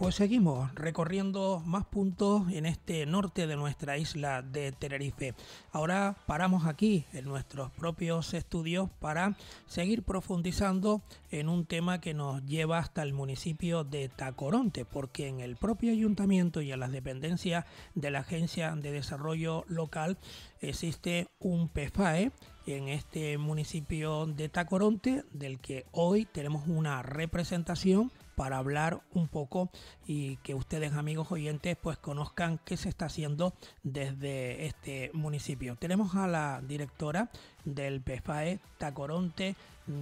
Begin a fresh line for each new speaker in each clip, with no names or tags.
Pues seguimos recorriendo más puntos en este norte de nuestra isla de Tenerife. Ahora paramos aquí en nuestros propios estudios para seguir profundizando en un tema que nos lleva hasta el municipio de Tacoronte, porque en el propio ayuntamiento y en las dependencias de la Agencia de Desarrollo Local existe un PFAE en este municipio de Tacoronte, del que hoy tenemos una representación para hablar un poco y que ustedes amigos oyentes pues conozcan qué se está haciendo desde este municipio. Tenemos a la directora del PFAE Tacoronte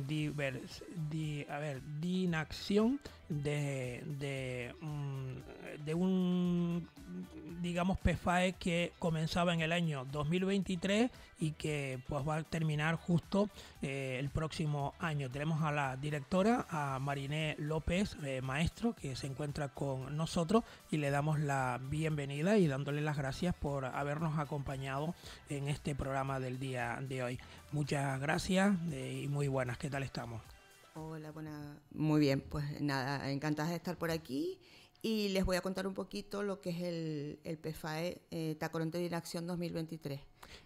Divers, di, a ver, Dinacción de, de, mm, de, un, digamos, PFAE que comenzaba en el año 2023 y que pues va a terminar justo eh, el próximo año. Tenemos a la directora, a Mariné López, eh, maestro, que se encuentra con nosotros y le damos la bienvenida y dándole las gracias por habernos acompañado en este programa del día de hoy. Muchas gracias eh, y muy buenas. ¿Qué tal estamos?
Hola, buena. Muy bien, pues nada, encantada de estar por aquí y les voy a contar un poquito lo que es el, PFAE eh, Tacoronte Dirección Acción 2023.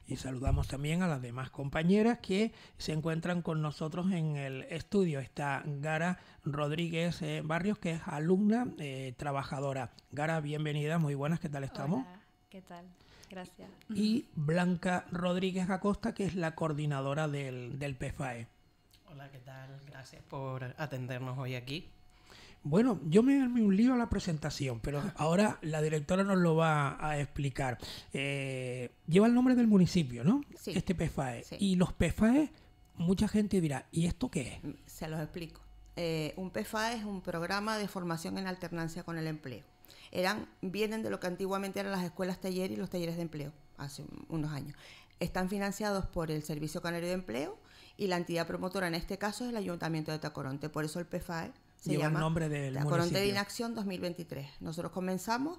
Y saludamos
también a las demás compañeras que se encuentran con nosotros en el estudio. Está Gara Rodríguez eh, Barrios, que es alumna eh, trabajadora. Gara, bienvenida, muy buenas, ¿qué tal estamos? Hola,
¿qué tal? Gracias. Y
Blanca Rodríguez
Acosta, que es la coordinadora del PFAE. Hola, ¿qué tal? Gracias por atendernos hoy aquí.
Bueno, yo me armé un lío a la presentación, pero ahora la directora nos lo va a explicar. Eh, lleva el nombre del municipio, ¿no? Sí, este PFAE. Y los PFAE, mucha gente dirá, ¿y esto qué es? Mm,
se los explico. Eh, un PFAE es un programa de formación en alternancia con el empleo. Eran, vienen de lo que antiguamente eran las escuelas taller y los talleres de empleo, hace unos años. Están financiados por el Servicio Canario de Empleo, y la entidad promotora en este caso es el Ayuntamiento de Tacoronte. Por eso el PFAE se llama Tacoronte de Inacción 2023. Nosotros comenzamos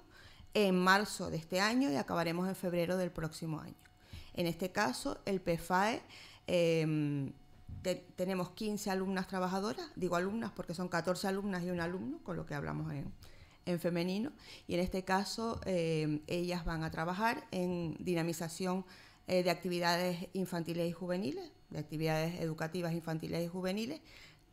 en marzo de este año y acabaremos en febrero del próximo año. En este caso, el PFAE, em, tenemos 15 alumnas trabajadoras, digo alumnas porque son 14 alumnas y un alumno, con lo que hablamos en, femenino, y en este caso em, ellas van a trabajar en dinamización eh, de actividades infantiles y juveniles, de actividades educativas infantiles y juveniles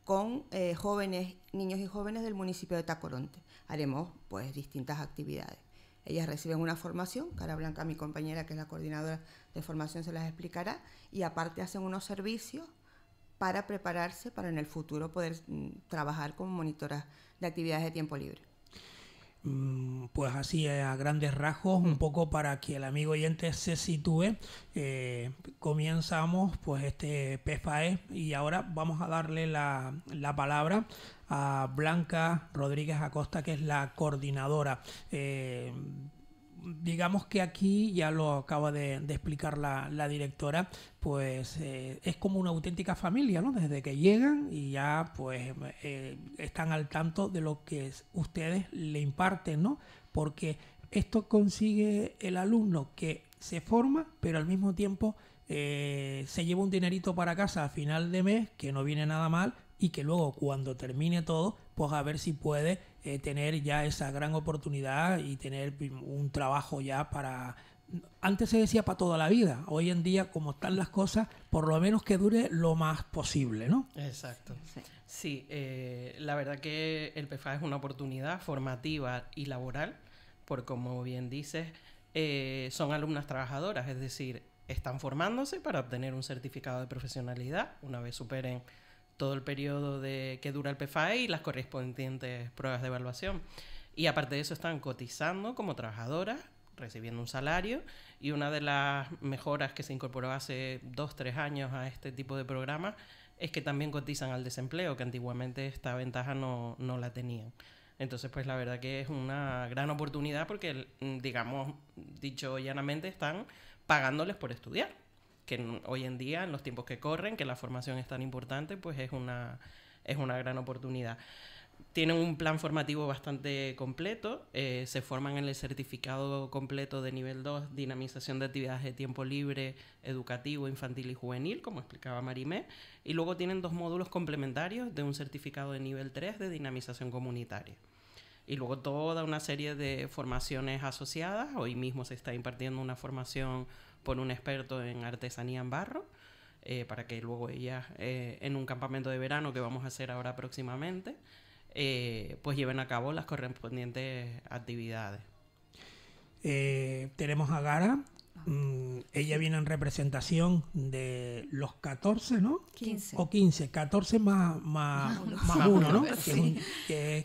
con eh, jóvenes, niños y jóvenes del municipio de Tacoronte. Haremos pues distintas actividades. Ellas reciben una formación, Cara Blanca, mi compañera que es la coordinadora de formación, se las explicará, y aparte hacen unos servicios para prepararse para en el futuro poder mm, trabajar como monitoras de actividades de tiempo libre.
Mm, pues así eh, a grandes rasgos, un mm. poco para que el amigo oyente se sitúe, comienzamos eh, comenzamos pues este PFAE y ahora vamos a darle la, palabra a Blanca Rodríguez Acosta, que es la coordinadora. Eh, digamos que aquí, ya lo acaba de, explicar la, directora, pues eh, es como una auténtica familia, ¿no? Desde que llegan y ya pues eh, están al tanto de lo que ustedes le imparten, ¿no? Porque esto consigue el alumno que se forma, pero al mismo tiempo eh, se lleva un dinerito para casa a final de mes, que no viene nada mal, y que luego cuando termine todo, pues a ver si puede eh, tener ya esa gran oportunidad y tener un trabajo ya para... Antes se decía para toda la vida, hoy en día como están las cosas, por lo menos que dure lo más posible, ¿no?
Exacto. Sí, eh, la verdad que el PFA es una oportunidad formativa y laboral, porque como bien dices, eh, son alumnas trabajadoras, es decir, están formándose para obtener un certificado de profesionalidad una vez superen todo el periodo de, que dura el PFAE y las correspondientes pruebas de evaluación. Y aparte de eso están cotizando como trabajadoras, recibiendo un salario y una de las mejoras que se incorporó hace dos, tres años a este tipo de programa es que también cotizan al desempleo, que antiguamente esta ventaja no, no la tenían. Entonces, pues la verdad que es una gran oportunidad porque, mm, digamos, dicho llanamente, están pagándoles por estudiar que hoy en día, en los tiempos que corren, que la formación es tan importante, pues es una, gran oportunidad. Tienen un plan formativo bastante completo, eh, se forman en el certificado completo de nivel 2, dinamización de actividades de tiempo libre, educativo, infantil y juvenil, como explicaba Marimé, y luego tienen dos módulos complementarios de un certificado de nivel 3 de dinamización comunitaria y luego toda una serie de formaciones asociadas. Hoy mismo se está impartiendo una formación por un experto en artesanía en barro, eh, para que luego ellas, eh, en un campamento de verano que vamos a hacer ahora próximamente, eh, pues lleven a cabo las correspondientes actividades.
tenemos a Gara, Mm, ella viene en representación de los 14, ¿no? 15. O 15, 14 más, más, uno, ¿no? Que,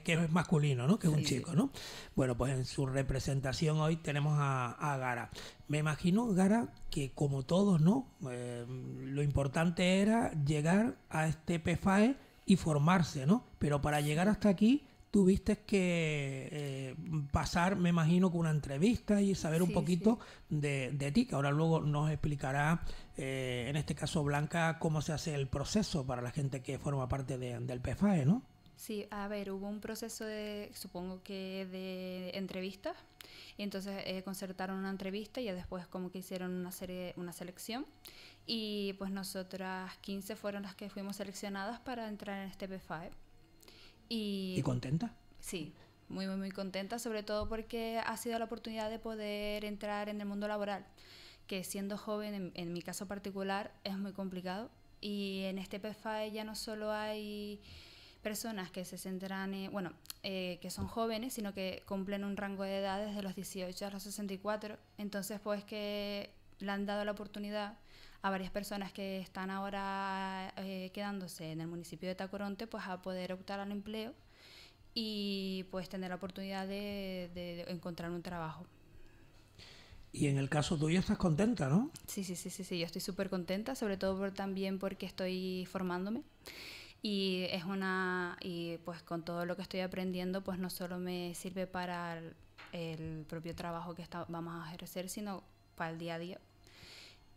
es masculino, ¿no? Que es un chico, ¿no? Bueno, pues en su representación hoy tenemos a, Gara. Me imagino, Gara, que como todos, ¿no? Eh, lo importante era llegar a este PFAE y formarse, ¿no? Pero para llegar hasta aquí tuviste que eh, pasar, me imagino, con una entrevista y saber un poquito de, de, ti, que ahora luego nos explicará, eh, en este caso Blanca, cómo se hace el proceso para la gente que forma parte de, del PFAE, ¿no?
Sí, a ver, hubo un proceso de, supongo que de entrevistas, y entonces eh, concertaron una entrevista y después como que hicieron una serie, una selección, y pues nosotras 15 fueron las que fuimos seleccionadas para entrar en este PFAE. Y, contenta? Sí, muy, muy, muy contenta, sobre todo porque ha sido la oportunidad de poder entrar en el mundo laboral, que siendo joven, en, mi caso particular, es muy complicado. Y en este PFAE ya no solo hay personas que se centran en, bueno, eh, que son jóvenes, sino que cumplen un rango de edad desde los 18 a los 64, entonces pues que le han dado la oportunidad a varias personas que están ahora eh, quedándose en el municipio de Tacoronte pues a poder optar al empleo y pues tener la oportunidad de, encontrar un trabajo.
Y en el caso tuyo estás contenta, ¿no?
Sí, sí, sí, sí, yo estoy súper contenta, sobre todo también porque estoy formándome y es una y pues con todo lo que estoy aprendiendo pues no solo me sirve para el, propio trabajo que vamos a ejercer sino para el día a día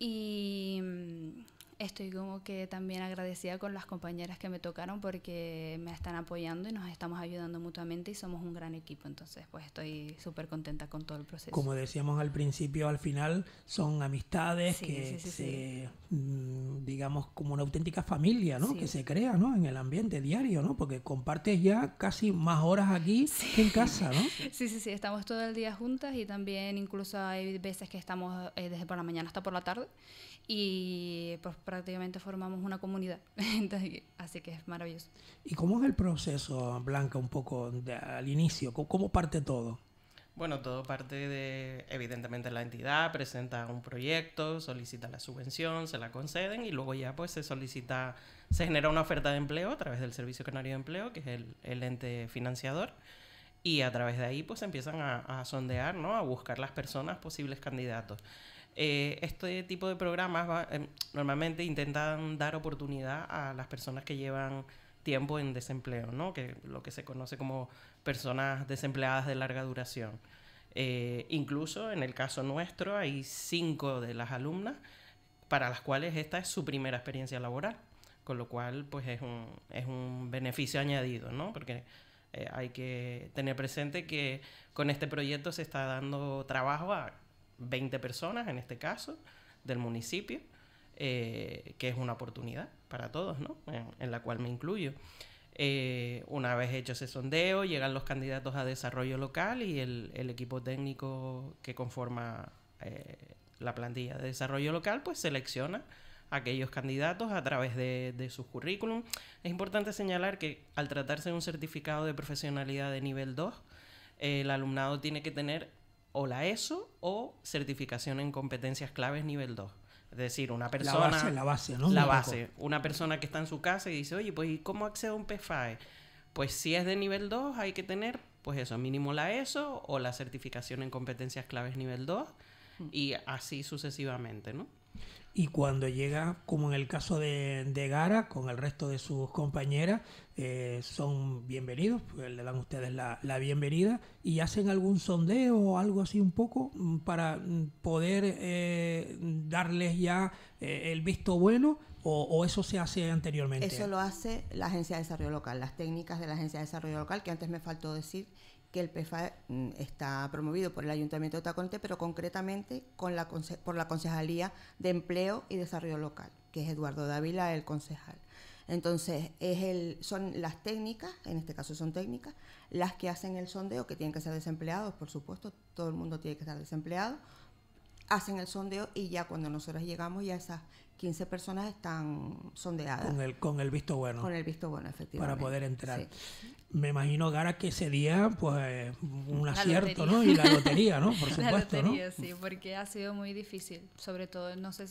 y mm, estoy como que también agradecida con las compañeras que me tocaron porque me están apoyando y nos estamos ayudando mutuamente y somos un gran equipo. Entonces, pues estoy súper contenta con
todo el proceso. Como decíamos al principio, al final son amistades que se, mm, digamos, como una auténtica familia, ¿no? Que se crea, ¿no? En el ambiente diario, ¿no? Porque compartes ya casi más horas aquí que en casa, ¿no?
Sí, sí, sí. Estamos todo el día juntas y también incluso hay veces que estamos eh, desde por la mañana hasta por la tarde y pues prácticamente formamos una comunidad. así que es maravilloso.
¿Y cómo es el proceso, Blanca, un poco al inicio? ¿Cómo, ¿Cómo, parte todo?
Bueno, todo parte de, evidentemente, la entidad presenta un proyecto, solicita la subvención, se la conceden y luego ya pues se solicita, se genera una oferta de empleo a través del Servicio Canario de Empleo, que es el, el ente financiador y a través de ahí pues empiezan a, sondear, ¿no? A buscar las personas, posibles candidatos. Eh, este tipo de programas em, normalmente intentan dar oportunidad a las personas que llevan tiempo en desempleo, ¿no? Que lo que se conoce como personas desempleadas de larga duración. Eh, incluso en el caso nuestro hay cinco de las alumnas para las cuales esta es su primera experiencia laboral, con lo cual pues es un, es un beneficio añadido, ¿no? Porque eh, hay que tener presente que con este proyecto se está dando trabajo a 20 personas, en este caso, del municipio, eh, que es una oportunidad para todos, En, la cual me incluyo. Eh, una vez hecho ese sondeo, llegan los candidatos a desarrollo local y el, el equipo técnico que conforma la plantilla de desarrollo local, pues selecciona aquellos candidatos a través de, de sus currículum. Es importante señalar que al tratarse de un certificado de profesionalidad de nivel 2, el alumnado tiene que tener o la ESO o certificación en competencias claves nivel 2. Es decir, una persona... La base, la base, Una persona que está en su casa y dice, oye, pues ¿y cómo accedo a un PFAE? Pues si es de nivel 2 hay que tener, pues eso, mínimo la ESO o la certificación en competencias claves nivel 2 mm. y así sucesivamente, ¿no?
y cuando llega, como en el caso de, Gara, con el resto de sus compañeras, eh, son bienvenidos, pues, le dan ustedes la, bienvenida y hacen algún sondeo o algo así un poco mm, para mm, poder eh, darles ya eh, el visto bueno o, o, eso se hace anteriormente. Eso lo
hace la Agencia de Desarrollo Local, las técnicas de la Agencia de Desarrollo Local, que antes me faltó decir que el PFA mm, está promovido por el Ayuntamiento de Taconte, pero concretamente con por la Concejalía de Empleo y Desarrollo Local, que es Eduardo Dávila, el concejal. Entonces, son las técnicas, en este caso son técnicas, las que hacen el sondeo, que tienen que ser desempleados, por supuesto, todo el mundo tiene que estar desempleado, hacen el sondeo y ya cuando nosotros llegamos ya esas 15 personas están sondeadas. Con el, con el visto bueno. Con el visto bueno, efectivamente. Para poder entrar.
Me imagino, Gara, que ese día, pues
un acierto, ¿no? Y la lotería,
¿no? Por supuesto, la lotería,
sí, porque ha sido muy difícil. Sobre todo, no sé,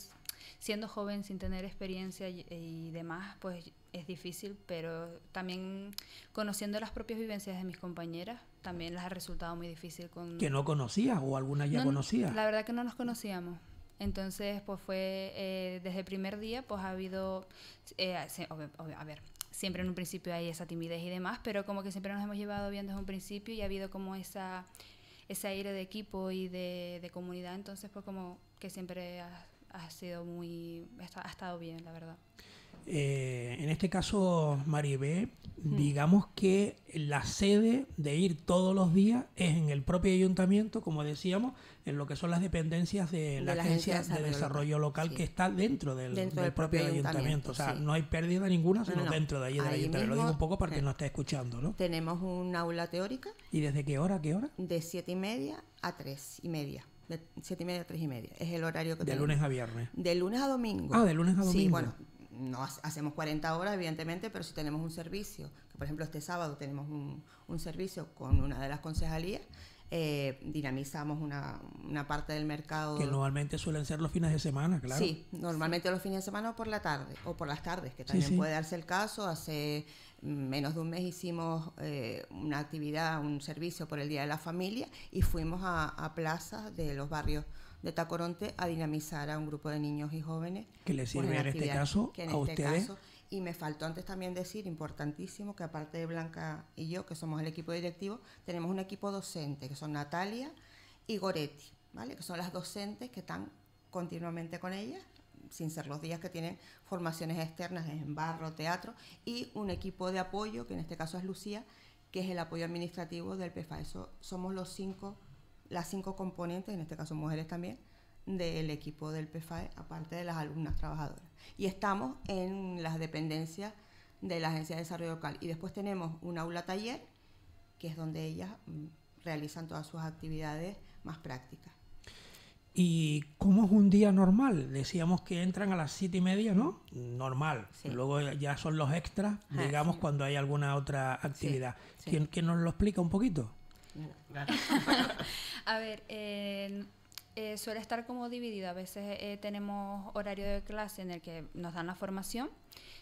siendo joven, sin tener experiencia y demás, pues es difícil, pero también conociendo las propias vivencias de mis compañeras, también las ha resultado muy difícil con... Que no
conocías o alguna ya conocía. La
verdad que no nos conocíamos. Entonces, pues fue eh, desde el primer día, pues ha habido, eh, a ver, siempre en un principio hay esa timidez y demás, pero como que siempre nos hemos llevado bien desde un principio y ha habido como esa, ese aire de equipo y de, comunidad, entonces pues como que siempre ha sido muy, ha estado bien, la verdad.
Eh, en este caso, Maribé, hmm. digamos que la sede de ir todos los días es en el propio ayuntamiento, como decíamos, en lo que son las dependencias de, la, Agencia de Desarrollo Local, que está dentro del, propio, ayuntamiento. O sea, no hay pérdida ninguna, sino dentro de allí del ayuntamiento. Lo digo un poco para que eh, no esté escuchando, ¿no?
Tenemos un aula teórica.
¿Y desde qué hora qué hora?
De siete y media a tres y media de siete y media a tres y media. Es el horario que De lunes a viernes. De lunes a domingo. Ah, de lunes a domingo. Sí, bueno, no hacemos 40 horas, evidentemente, pero si tenemos un servicio, por ejemplo este sábado tenemos un, servicio con una de las concejalías, eh, dinamizamos una, parte del mercado. Que
normalmente suelen ser los fines de semana, claro. Sí,
normalmente los fines de semana o por la tarde, o por las tardes, que también puede darse el caso. Hace menos de un mes hicimos eh, una actividad, un servicio por el Día de la Familia y fuimos a, a plazas de los barrios de Tacoronte a dinamizar a un grupo de niños y jóvenes. Que les pues, sirve en, este caso a este Caso, y me faltó antes también decir, importantísimo, que aparte de Blanca y yo, que somos el equipo directivo, tenemos un equipo docente, que son Natalia y Goretti, ¿vale? que son las docentes que están continuamente con ellas, sin ser los días que tienen formaciones externas en barro, teatro, y un equipo de apoyo, que en este caso es Lucía, que es el apoyo administrativo del PFA Eso somos los cinco las cinco componentes, en este caso mujeres también, del equipo del PFAE, aparte de las alumnas trabajadoras. Y estamos en las dependencias de la Agencia de Desarrollo Local. Y después tenemos un aula taller, que es donde ellas mm, realizan todas sus actividades
más prácticas. ¿Y cómo es un día normal? Decíamos que entran a las siete y media, ¿no? Normal. Luego ya son los extras, digamos, cuando hay alguna otra actividad. ¿Quién nos lo explica un poquito?
a ver, eh, eh, suele estar como dividido. A veces eh, tenemos horario de clase en el que nos dan la formación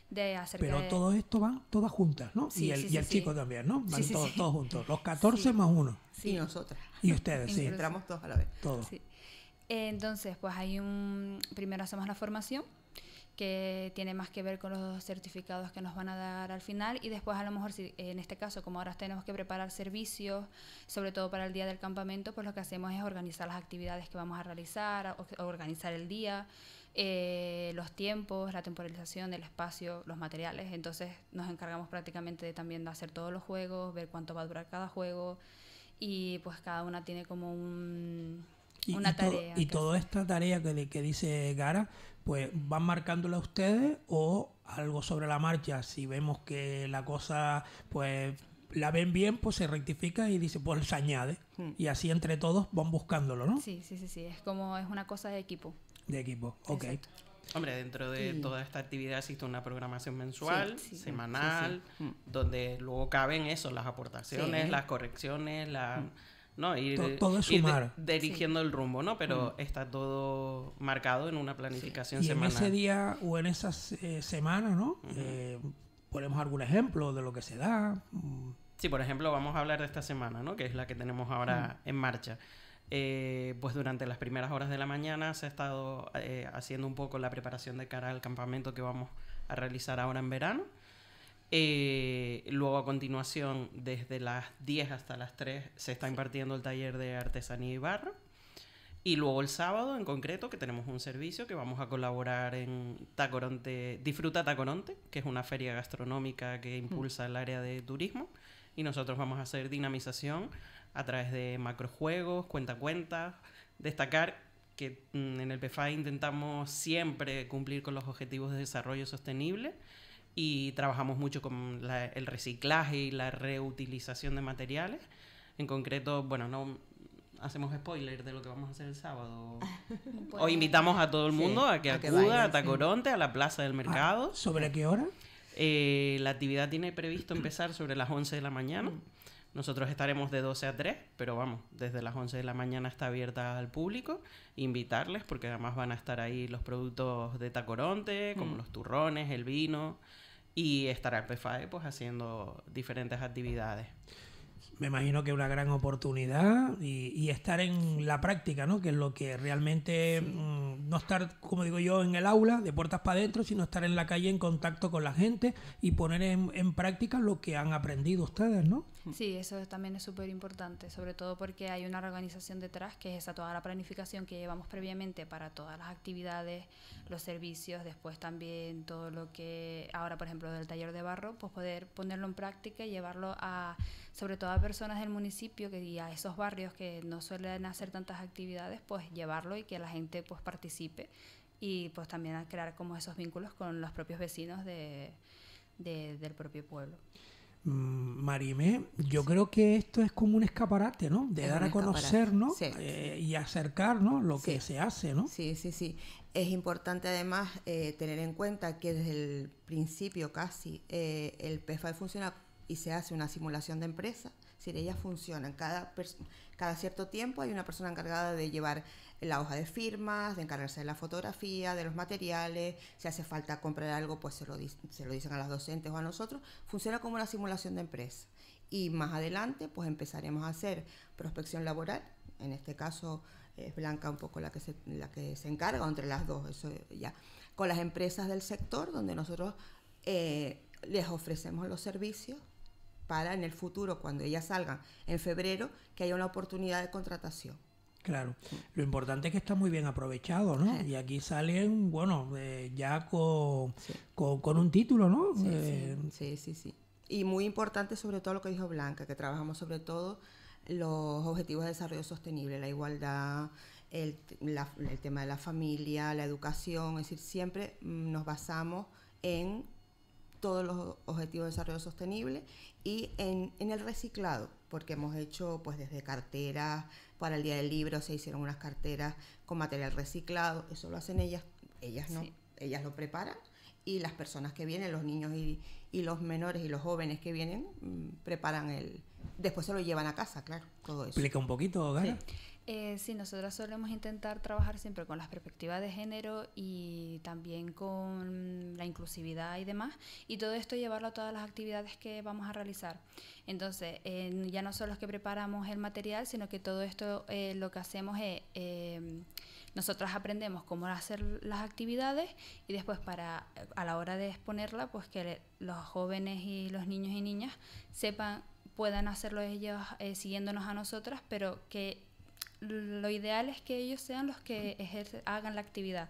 de hacer. Pero todo
esto va todas juntas, ¿no? y el, chico también, ¿no? Van todos, todos, juntos. Los 14 más uno.
Sí, y nosotras.
Y ustedes, sí. Entramos
todos a la vez. Todos.
Entonces, pues hay un... Primero hacemos la formación que tiene más que ver con los certificados que nos van a dar al final y después a lo mejor en este caso como ahora tenemos que preparar servicios sobre todo para el día del campamento pues lo que hacemos es organizar las actividades que vamos a realizar organizar el día eh, los tiempos la temporalización del espacio los materiales entonces nos encargamos prácticamente de, también de hacer todos los juegos ver cuánto va a durar cada juego y pues cada una tiene como un
y, toda esta tarea que, dice Gara, pues van marcándola ustedes o algo sobre la marcha. Si vemos que la cosa, pues la ven bien, pues se rectifica y dice, pues se añade. Hmm. Y así entre todos van buscándolo, ¿no?
Sí, sí, sí, sí. Es como, es una cosa de equipo.
De equipo, ok. Hombre, dentro de toda esta actividad existe una programación mensual, semanal, hmm. donde luego caben eso, las aportaciones, las correcciones, la... Hmm. ¿no? Ir, todo, dirigiendo el rumbo, ¿no? Pero mm. está todo marcado en una planificación semanal y En ese día
o en esas eh, semana, semanas, ¿no? Eh, ponemos algún ejemplo de lo que se da. Mm.
Sí, por ejemplo, vamos a hablar de esta semana, ¿no? Que es la que tenemos ahora mm. en marcha. Eh, pues durante las primeras horas de la mañana se ha estado haciendo un poco la preparación de cara al campamento que vamos a realizar ahora en verano. Eh, luego a continuación, desde las 10 hasta las 3, se está impartiendo el taller de artesanía y barro. Y luego el sábado en concreto, que tenemos un servicio que vamos a colaborar en Tacoronte, Disfruta Tacoronte, que es una feria gastronómica que mm. impulsa el área de turismo. Y nosotros vamos a hacer dinamización a través de macrojuegos, cuenta Destacar que mm, en el PFA intentamos siempre cumplir con los objetivos de desarrollo sostenible y trabajamos mucho con el reciclaje y la reutilización de materiales. En concreto, bueno, no hacemos spoiler de lo que vamos a hacer el sábado. o Hoy invitamos a todo el mundo a que acuda a Tacoronte, a la Plaza del ah, Mercado. ¿Sobre qué hora? Eh, la actividad tiene previsto empezar sobre las 11 de la mañana. Mm. Nosotros estaremos de 12 a 3, pero vamos, desde las 11 de la mañana está abierta al público. Invitarles, porque además van a estar ahí los productos de Tacoronte, como mm. los turrones, el vino, y estar al PFAE pues haciendo diferentes actividades. Me imagino que es una gran oportunidad y, estar en
la práctica, ¿no? Que es lo que realmente mm, no estar, como digo yo, en el aula de puertas para adentro, sino estar en la calle en contacto con la gente y poner en práctica lo que han aprendido ustedes, ¿no?
Sí, eso también es súper importante, sobre todo porque hay una organización detrás que es toda la planificación que llevamos previamente para todas las actividades, los servicios, después también todo lo que ahora, por ejemplo, del taller de barro, pues poder ponerlo en práctica y llevarlo a, sobre todo a personas del municipio que, y a esos barrios que no suelen hacer tantas actividades, pues llevarlo y que la gente pues participe y pues también crear como esos vínculos con los propios vecinos de, del propio pueblo.
Mm, Marimé, yo creo que esto es como un escaparate, ¿no? De dar a conocer,
¿no? Eh, y acercar, ¿no? Lo que se hace, ¿no? Sí, sí, sí. Es importante además eh, tener en cuenta que desde el principio casi eh, el pfi e funciona y se hace una simulación de empresa. Es decir, ellas funcionan, cada persona cada cierto tiempo hay una persona encargada de llevar la hoja de firmas, de encargarse de la fotografía, de los materiales, si hace falta comprar algo, pues se lo, dicen a las docentes o a nosotros. Funciona como una simulación de empresa. Y más adelante, pues empezaremos a hacer prospección laboral. En este caso es Blanca un poco la que se, la que se encarga, entre las dos, eso ya. Con las empresas del sector, donde nosotros eh, les ofrecemos los servicios para en el futuro, cuando ellas salgan en febrero, que haya una oportunidad de contratación.
Claro, lo importante es que está muy bien aprovechado, ¿no? Y aquí salen, bueno, eh, ya con,
un título, ¿no? Eh, sí, sí, sí, Y muy importante sobre todo lo que dijo Blanca, que trabajamos sobre todo los objetivos de desarrollo sostenible, la igualdad, el tema de la familia, la educación, es decir, siempre nos basamos en todos los objetivos de desarrollo sostenible y en, el reciclado, porque hemos hecho pues desde carteras, para el Día del Libro se hicieron unas carteras con material reciclado, eso lo hacen ellas, ellas no, ellas lo preparan y las personas que vienen, los niños y, los menores y los jóvenes que vienen, mm, preparan el, después se lo llevan a casa, claro, todo eso. Explica un poquito, Gara. Eh,
sí, nosotras solemos intentar trabajar siempre con las perspectivas de género y también con la inclusividad y demás, y todo esto llevarlo a todas las actividades que vamos a realizar. Entonces, ya no solo es que preparamos el material, sino que todo esto eh, lo que hacemos es, em, nosotras aprendemos cómo hacer las actividades y después para, a la hora de exponerla, pues que los jóvenes y los niños y niñas sepan, puedan hacerlo ellos eh, siguiéndonos a nosotras, pero que lo ideal es que ellos sean los que hagan la actividad.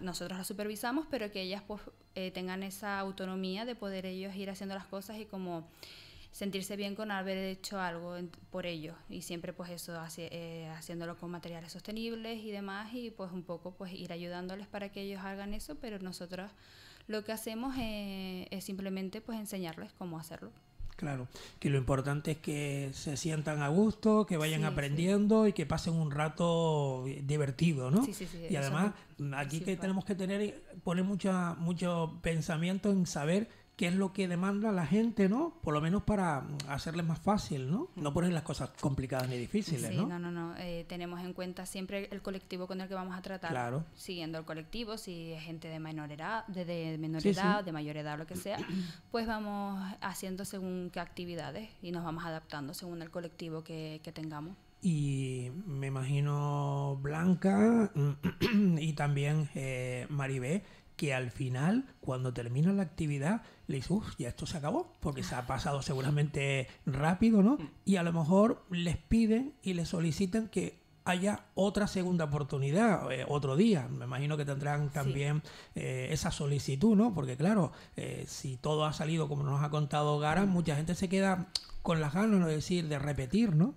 nosotros la supervisamos, pero que ellas pues, eh, tengan esa autonomía de poder ellos ir haciendo las cosas y como sentirse bien con haber hecho algo por ellos y siempre pues eso eh, haciéndolo con materiales sostenibles y demás y pues un poco pues ir ayudándoles para que ellos hagan eso pero nosotros lo que hacemos eh, es simplemente pues enseñarles cómo hacerlo.
Claro, que lo importante es que se sientan a gusto, que vayan aprendiendo y que pasen un rato eh, divertido, ¿no? Y además, aquí que tenemos que tener, poner mucha, mucho pensamiento en saber qué es lo que demanda la gente, ¿no? Por lo menos para mm, hacerles más fácil, ¿no? No poner las cosas complicadas ni difíciles, sí, ¿no?
no, no, eh, tenemos en cuenta siempre el colectivo con el que vamos a tratar. Claro. Siguiendo el colectivo, si es gente de menor edad, de, menor edad, de mayor edad, lo que sea, pues vamos haciendo según qué actividades y nos vamos adaptando según el colectivo que, tengamos.
Y me imagino Blanca mm, y también eh, Maribé, que al final, cuando termina la actividad, le dice uff, ya esto se acabó, porque se ha pasado seguramente rápido, ¿no? Y a lo mejor les piden y les solicitan que haya otra segunda oportunidad, eh, otro día. Me imagino que tendrán también eh, esa solicitud, ¿no? Porque claro, eh, si todo ha salido como nos ha contado Gara, mm. mucha gente se queda con las ganas, no decir, de repetir, ¿no?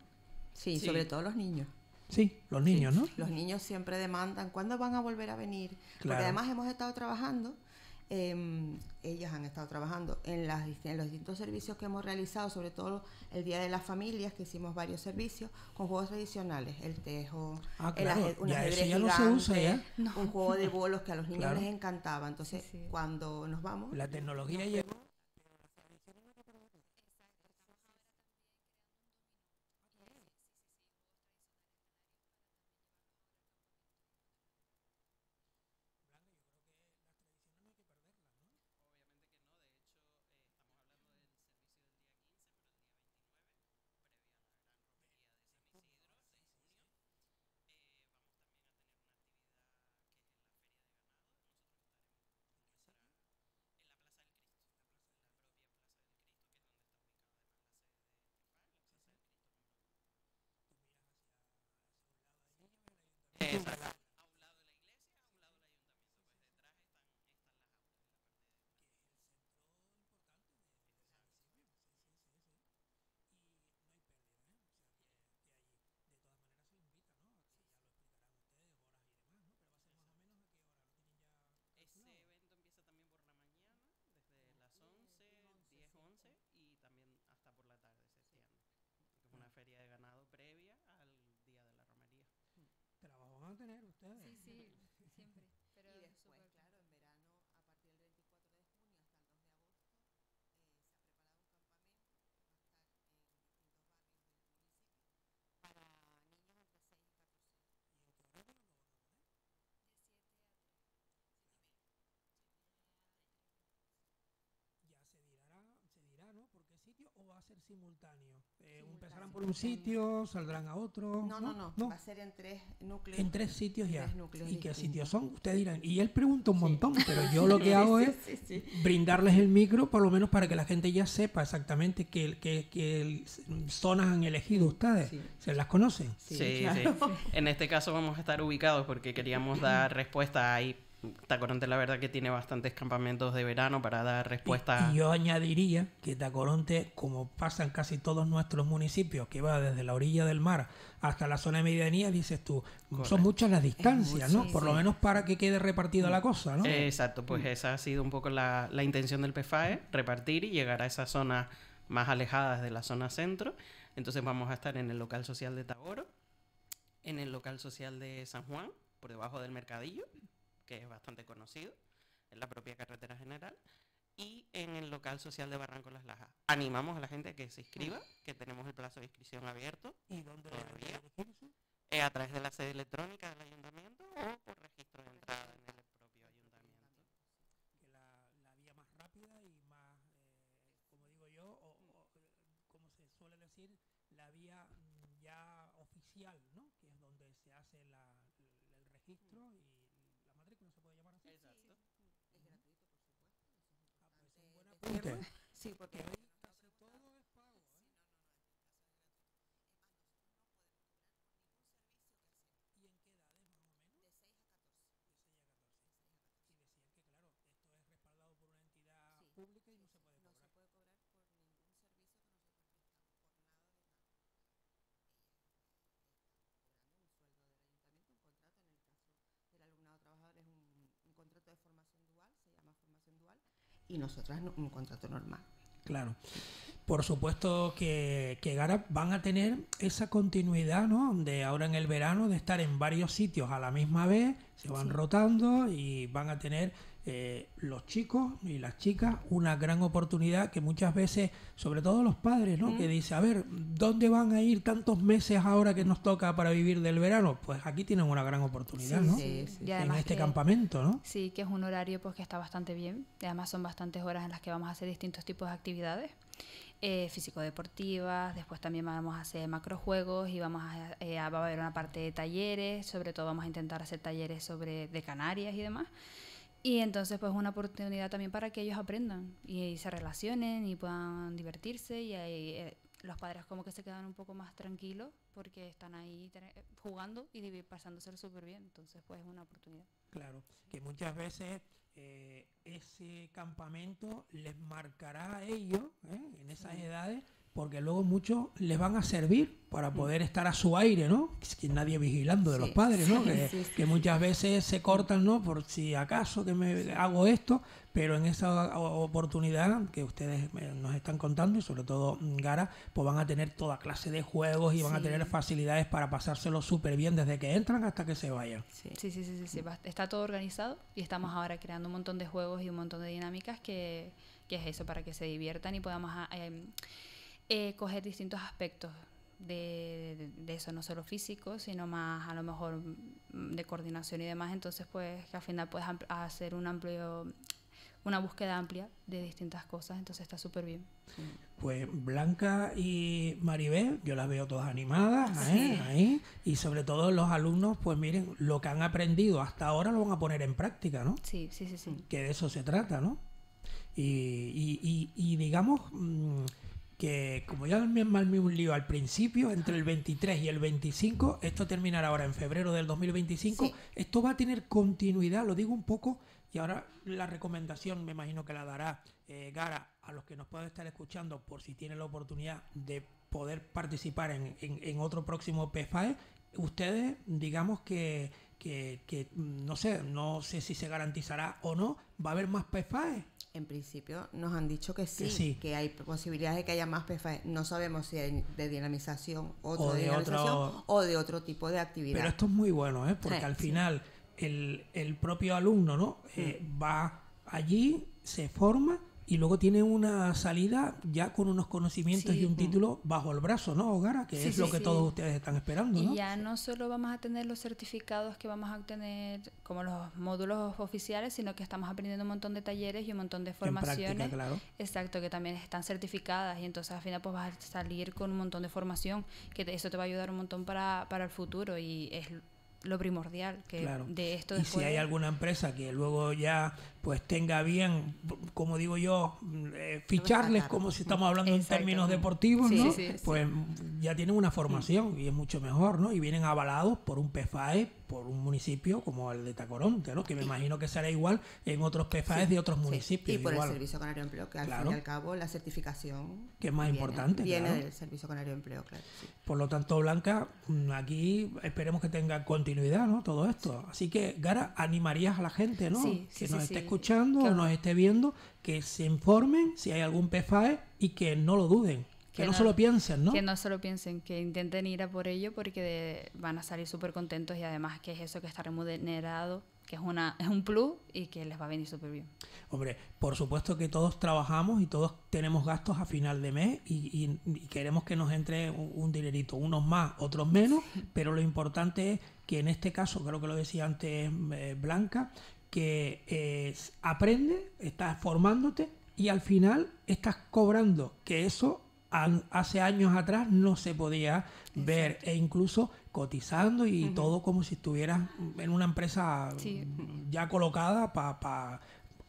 sí, sobre todo los niños.
Sí, los niños, ¿no? Los
niños siempre demandan, ¿cuándo van a volver a venir? Porque además hemos estado trabajando, eh, ellas han estado trabajando en, las, los distintos servicios que hemos realizado, sobre todo el Día de las Familias, que hicimos varios servicios, con juegos tradicionales, el tejo, el un juego de bolos que a los niños les encantaba. Entonces, cuando nos vamos... La tecnología llegó
de ganado previa al día de la romería.
Trabajo van a tener ustedes. Sí, sí, siempre. simultáneo?
¿Empezarán eh, por un
sitio, saldrán a otro? No, no, no, va
a ser en tres núcleos.
En tres sitios ya. ¿Y qué sitios son? Ustedes dirán, y él pregunta un montón, pero yo lo que hago es brindarles el micro, por lo menos para que la gente ya sepa exactamente qué, zonas han elegido ustedes. ¿Se las conocen? Sí, sí.
En este caso vamos a estar ubicados porque queríamos dar respuesta ahí Tacoronte la verdad que tiene bastantes campamentos de verano para dar respuesta.
yo añadiría que Tacoronte, como pasa en casi todos nuestros municipios, que va desde la orilla del mar hasta la zona de medianía, dices tú, son muchas las distancias, ¿no? Por lo menos para que quede repartida la mm. cosa, ¿no?
Exacto, pues mm. esa ha sido un poco la, la intención del PFAE, repartir y llegar a esas zonas más alejadas de la zona centro. Entonces vamos a estar en el local social de Tagoro, en el local social de San Juan, por debajo del mercadillo, que es bastante conocido, en la propia carretera general, y en el local social de Barranco Las Lajas. Animamos a la gente a que se inscriba, que tenemos el plazo de inscripción abierto. ¿Y dónde todavía, eh, A través de la sede electrónica del ayuntamiento o por registro de entrada en el
Sí, porque...
ahí casi todo es pago, ¿eh? ¿Y en qué edades más o
menos? De 6 a 14. De 6 a 14. Y decían que, claro, esto es respaldado por una entidad sí. pública y
y nosotras un contrato normal. Claro. Por
supuesto que, que van a tener esa continuidad, ¿no? De ahora en el verano, de estar en varios sitios a la misma vez, se van rotando y van a tener eh, los chicos y las chicas una gran oportunidad que muchas veces, sobre todo los padres, ¿no? Que dice, a ver, ¿dónde van a ir tantos meses ahora que nos toca para vivir del verano? Pues aquí tienen una gran oportunidad, ¿no? Sí, sí. en este campamento, ¿no?
Sí, que es un horario pues que está bastante bien. además son bastantes horas en las que vamos a hacer distintos tipos de actividades. Eh, físico-deportivas, después también vamos a hacer macrojuegos y vamos eh, a, va a haber una parte de talleres, sobre todo vamos a intentar hacer talleres sobre de Canarias y demás. Y entonces pues es una oportunidad también para que ellos aprendan y, se relacionen y puedan divertirse y ahí, eh, los padres como que se quedan un poco más tranquilos porque están ahí jugando y pasándose súper bien. Entonces pues es una oportunidad.
Claro, que muchas veces eh, ese campamento les marcará a ellos ¿eh? en esas edades porque luego muchos les van a servir para mm. poder estar a su aire, ¿no? Que nadie vigilando de los padres, ¿no? que, muchas veces se cortan, ¿no? Por si acaso que me hago esto, pero en esa oportunidad que ustedes nos están contando y sobre todo mm, Gara, pues van a tener toda clase de juegos y van a tener facilidades para pasárselo súper bien desde que entran hasta que se vayan. Sí,
sí, sí, sí, está todo organizado y estamos ahora creando un montón de juegos y un montón de dinámicas que, es eso, para que se diviertan y podamos... Ah, em, eh, coger distintos aspectos de, eso, no solo físicos, sino más a lo mejor mm, de coordinación y demás. Entonces, pues que al final puedes hacer un amplio una búsqueda amplia de distintas cosas, entonces está súper bien.
Pues Blanca y Maribel, yo las veo todas animadas ¿eh? ahí, y sobre todo los alumnos, pues miren, lo que han aprendido hasta ahora lo van a poner en práctica, ¿no?
Sí, sí, sí, sí.
Que de eso se trata, ¿no? Y, y, digamos... Mm, que como ya me armé un lío al principio, entre el 23 y el 25, esto terminará ahora en febrero del 2025, esto va a tener continuidad, lo digo un poco, y ahora la recomendación me imagino que la dará eh, Gara a los que nos puedan estar escuchando por si tienen la oportunidad de poder participar en otro próximo PFAE, ustedes digamos que que, mm, no sé, no sé si se garantizará o no,
¿va a haber más PFAE? En principio nos han dicho que sí, que, hay posibilidades de que haya más PFAE. No sabemos si hay de dinamización, o de, otro... o de otro tipo de actividad. Pero esto es muy bueno, ¿eh? porque al
final el, el, propio alumno ¿no? Mm. Eh, va allí, se forma y luego tiene una salida ya con unos conocimientos y un mm. título bajo el brazo, ¿no, hogar Que es lo que todos ustedes están esperando. Y ya
no solo vamos a tener los certificados que vamos a obtener como los módulos oficiales, sino que estamos aprendiendo un montón de talleres y un montón de formaciones. Exacto, que también están certificadas y entonces al final pues vas a salir con un montón de formación, que eso te va a ayudar un montón para, para el futuro y es lo primordial que de esto y si hay
alguna empresa que luego ya pues tenga bien, como digo yo, eh, ficharles como si estamos hablando en términos deportivos, ¿no? pues ya tienen una formación y es mucho mejor, ¿no? Y vienen avalados por un PFAE, por un municipio como el de Tacoronte, ¿no? Que me imagino que será igual en otros PFAE de otros municipios. Y por el Servicio
Canario Empleo, que al fin y al cabo la certificación...
Que es más importante. Viene del
Servicio Canario Empleo, claro.
Por lo tanto, Blanca, mm, aquí esperemos que tenga continuidad, ¿no? Todo esto. Así que, Gara, animarías a la gente, ¿no? que nos esté escuchando o nos esté viendo, que se informen si hay algún PFAE y que no lo duden. Que, no, se lo piensen, ¿no? Que no
se lo piensen, que intenten ir a por ello porque van a salir súper contentos y además que es eso que estaremos remunerado, que es, una, es un plus y que les va a venir súper
bien. Hombre, por supuesto que todos trabajamos y todos tenemos gastos a final de mes y, queremos que nos entre un, dinerito, unos más, otros menos, pero lo importante es que en este caso, creo que lo decía antes eh, Blanca, que eh, aprende, estás formándote y al final estás cobrando, que eso hace años atrás no se podía ver e incluso cotizando y todo como si estuvieras en una empresa ya colocada para pa,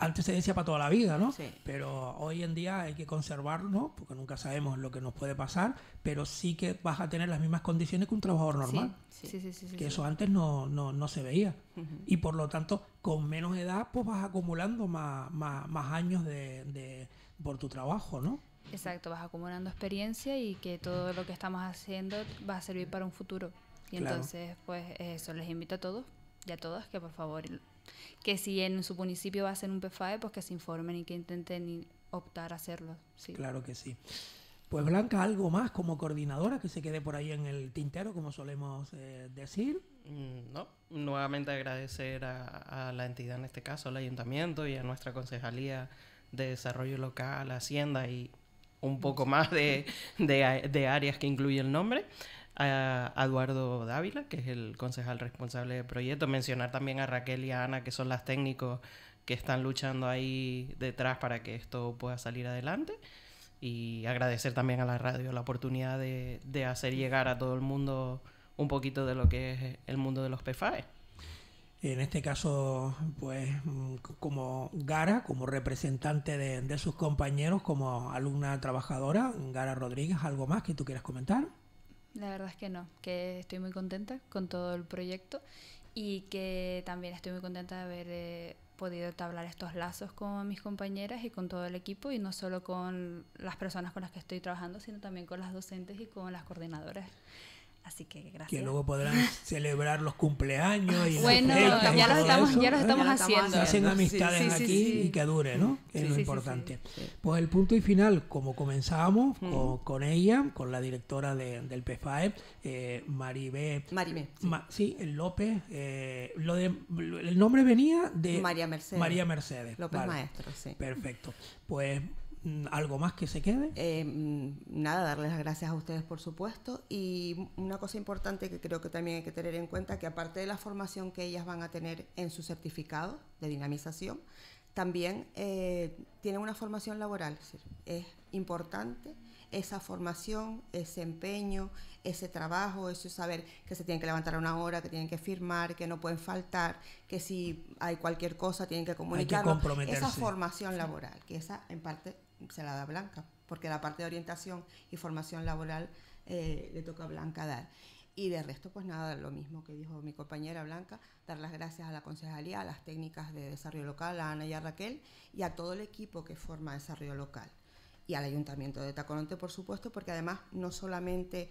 Antecedencia para toda la vida, ¿no? Sí. Pero hoy en día hay que conservarlo, ¿no? porque nunca sabemos lo que nos puede pasar, pero sí que vas a tener las mismas condiciones que un trabajador normal. Sí, sí, sí. que eso antes no, se veía. Y por lo tanto, con menos edad, pues vas acumulando más, más, años de, por tu trabajo, ¿no?
Exacto, vas acumulando experiencia y que todo lo que estamos haciendo va a servir para un futuro. Y entonces, pues eso, les invito a todos y a todas que por favor que si en su municipio va a ser un PFAE, pues que se informen y que intenten optar a hacerlo. Sí. Claro
que sí. Pues Blanca, algo más como coordinadora que se quede por ahí en el tintero, como solemos eh,
decir. Mm, no, nuevamente agradecer a, la entidad, en este caso al ayuntamiento y a nuestra concejalía de desarrollo local, Hacienda y un poco más de áreas que incluye el nombre a Eduardo Dávila, que es el concejal responsable del proyecto, mencionar también a Raquel y a Ana, que son las técnicos que están luchando ahí detrás para que esto pueda salir adelante. Y agradecer también a la radio la oportunidad de, hacer llegar a todo el mundo un poquito de lo que es el mundo de los PFAE. En este caso, pues como
Gara, como representante de, de sus compañeros, como alumna trabajadora, Gara Rodríguez, ¿algo más que tú quieras comentar?
la verdad es que no, que estoy muy contenta con todo el proyecto y que también estoy muy contenta de haber eh, podido tablar estos lazos con mis compañeras y con todo el equipo y no solo con las personas con las que estoy trabajando, sino también con las docentes y con las coordinadoras Así que gracias. Que luego podrán
celebrar los cumpleaños y Bueno, ya, los estamos, ya haciendo. hacen amistades aquí y que dure, ¿no? es lo importante. Pues el punto y final, como comenzábamos mm. con, ella, con la directora del PFAE, eh, Maribé. Maribé. sí, López. Eh, lo de, el nombre venía de. María Mercedes. María Mercedes. López Maestro,
sí. Perfecto. Pues Mm, ¿Algo más que se quede? Eh, mm, nada, darles las gracias a ustedes, por supuesto. Y una cosa importante que creo que también hay que tener en cuenta, que aparte de la formación que ellas van a tener en su certificado de dinamización, también eh, tienen una formación laboral. Es, importante esa formación, ese empeño, ese trabajo, ese saber que se tienen que levantar a una hora, que tienen que firmar, que no pueden faltar, que si hay cualquier cosa tienen que comunicar. Esa formación laboral, que esa en parte se la da Blanca, porque la parte de orientación y formación laboral eh, le toca a Blanca dar. Y de resto, pues nada, lo mismo que dijo mi compañera Blanca, dar las gracias a la concejalía, a las técnicas de desarrollo local, a Ana y a Raquel, y a todo el equipo que forma desarrollo local. Y al ayuntamiento de Tacoronte, por supuesto, porque además no solamente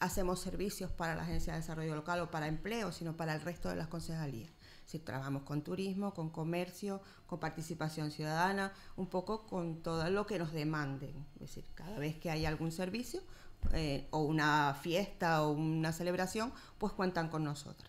hacemos servicios para la Agencia de Desarrollo Local o para empleo, sino para el resto de las concejalías. Si trabajamos con turismo, con comercio, con participación ciudadana, un poco con todo lo que nos demanden. Es decir, cada vez que hay algún servicio eh, o una fiesta o una celebración, pues cuentan con nosotros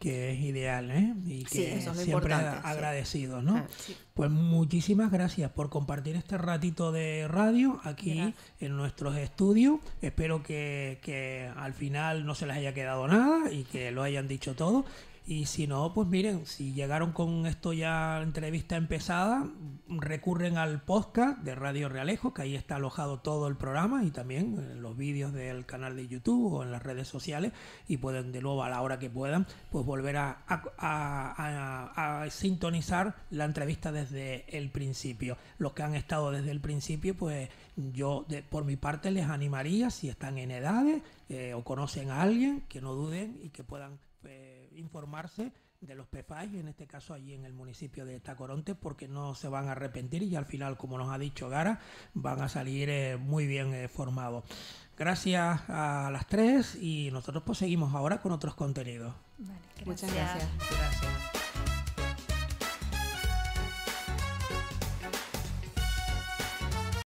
que es ideal, ¿eh? Y sí, siempre agradecidos agradecido, ¿no? Ah, pues muchísimas gracias por compartir este ratito de radio aquí en nuestros estudios. Espero que, que, al final no se les haya quedado nada y que lo hayan dicho todo y si no, pues miren, si llegaron con esto ya entrevista empezada, recurren al podcast de Radio Realejo, que ahí está alojado todo el programa y también eh, los vídeos del canal de YouTube o en las redes sociales y pueden de nuevo a la hora que puedan, pues volver a, sintonizar la entrevista desde el principio. Los que han estado desde el principio, pues yo por mi parte les animaría, si están en edades eh, o conocen a alguien, que no duden y que puedan... Eh, informarse de los PFAS en este caso allí en el municipio de Tacoronte porque no se van a arrepentir y al final, como nos ha dicho Gara, van a salir eh, muy bien eh, formados. Gracias a las tres y nosotros pues seguimos ahora con otros contenidos. Muchas gracias.